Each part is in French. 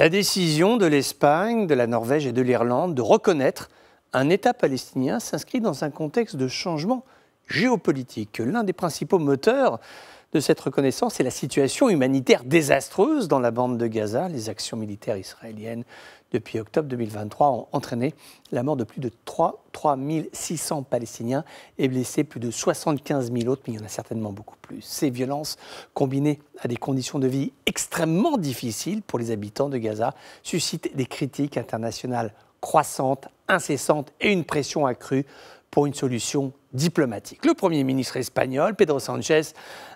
La décision de l'Espagne, de la Norvège et de l'Irlande de reconnaître un État palestinien s'inscrit dans un contexte de changement géopolitique. L'un des principaux moteurs de cette reconnaissance c'est la situation humanitaire désastreuse dans la bande de Gaza. Les actions militaires israéliennes depuis octobre 2023 ont entraîné la mort de plus de 3, 3 600 Palestiniens et blessé plus de 75 000 autres, mais il y en a certainement beaucoup plus. Ces violences, combinées à des conditions de vie extrêmement difficiles pour les habitants de Gaza, suscitent des critiques internationales croissantes, incessantes et une pression accrue pour une solution diplomatique. Le Premier ministre espagnol, Pedro Sanchez,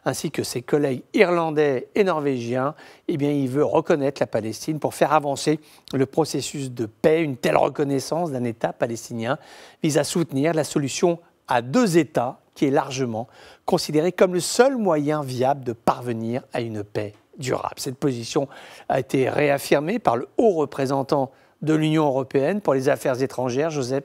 ainsi que ses collègues irlandais et norvégiens, eh bien, il veut reconnaître la Palestine pour faire avancer le processus de paix. Une telle reconnaissance d'un État palestinien vise à soutenir la solution à deux États qui est largement considérée comme le seul moyen viable de parvenir à une paix durable. Cette position a été réaffirmée par le haut représentant de l'Union européenne pour les affaires étrangères, Joseph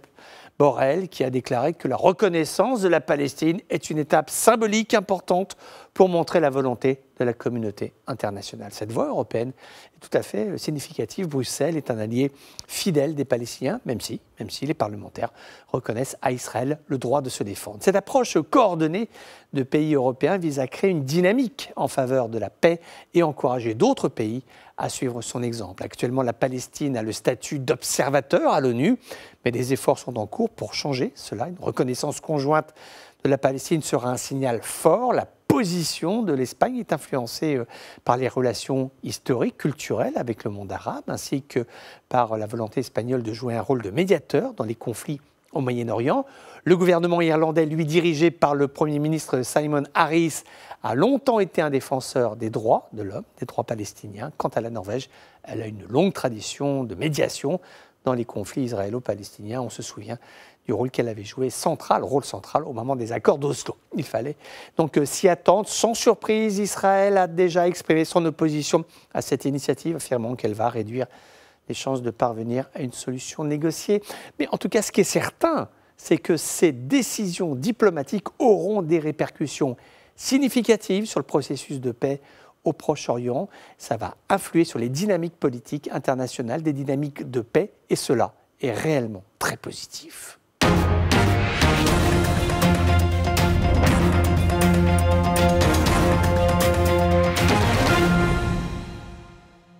Borrell, qui a déclaré que la reconnaissance de la Palestine est une étape symbolique importante pour montrer la volonté de la communauté internationale. Cette voie européenne est tout à fait significative. Bruxelles est un allié fidèle des Palestiniens, même si, même si les parlementaires reconnaissent à Israël le droit de se défendre. Cette approche coordonnée de pays européens vise à créer une dynamique en faveur de la paix et encourager d'autres pays à suivre son exemple. Actuellement, la Palestine a le statut d'observateur à l'ONU, mais des efforts sont en cours pour changer cela. Une reconnaissance conjointe de la Palestine sera un signal fort. La position de l'Espagne est influencée euh, par les relations historiques, culturelles avec le monde arabe, ainsi que par la volonté espagnole de jouer un rôle de médiateur dans les conflits au Moyen-Orient. Le gouvernement irlandais, lui dirigé par le Premier ministre Simon Harris, a longtemps été un défenseur des droits de l'homme, des droits palestiniens. Quant à la Norvège, elle a une longue tradition de médiation dans les conflits israélo-palestiniens. On se souvient du rôle qu'elle avait joué, central, rôle central au moment des accords d'Oslo. Il fallait donc euh, s'y attendre. Sans surprise, Israël a déjà exprimé son opposition à cette initiative, affirmant qu'elle va réduire les chances de parvenir à une solution négociée. Mais en tout cas, ce qui est certain, c'est que ces décisions diplomatiques auront des répercussions significatives sur le processus de paix au Proche-Orient. Ça va influer sur les dynamiques politiques internationales, des dynamiques de paix, et cela est réellement très positif. Thank you.